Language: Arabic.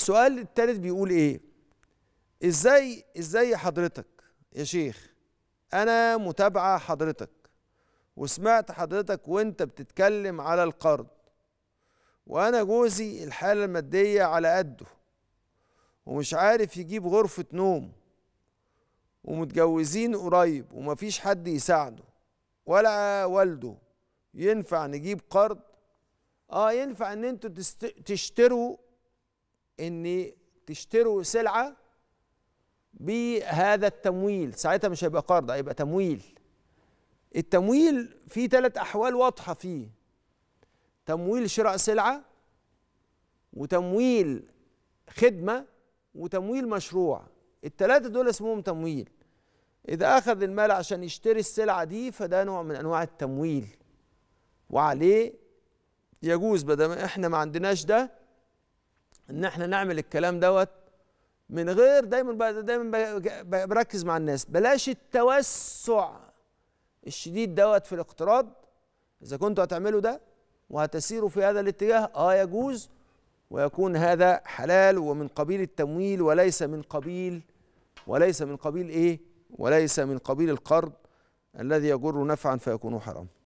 السؤال الثالث بيقول ايه ازاي ازاي حضرتك يا شيخ انا متابعه حضرتك وسمعت حضرتك وانت بتتكلم على القرض وانا جوزي الحاله الماديه على قده ومش عارف يجيب غرفه نوم ومتجوزين قريب ومفيش حد يساعده ولا والده ينفع نجيب قرض اه ينفع ان انتوا تشتروا ان تشتروا سلعه بهذا التمويل ساعتها مش هيبقى قرض هيبقى تمويل التمويل في ثلاث احوال واضحه فيه تمويل شراء سلعه وتمويل خدمه وتمويل مشروع الثلاثه دول اسمهم تمويل اذا اخذ المال عشان يشتري السلعه دي فده نوع من انواع التمويل وعليه يجوز بدل ما احنا ما عندناش ده ان احنا نعمل الكلام دوت من غير دايما دايما بركز مع الناس بلاش التوسع الشديد دوت في الاقتراض اذا كنتوا هتعملوا ده وهتسيروا في هذا الاتجاه اه يجوز ويكون هذا حلال ومن قبيل التمويل وليس من قبيل وليس من قبيل ايه وليس من قبيل القرض الذي يجر نفعا فيكون حراما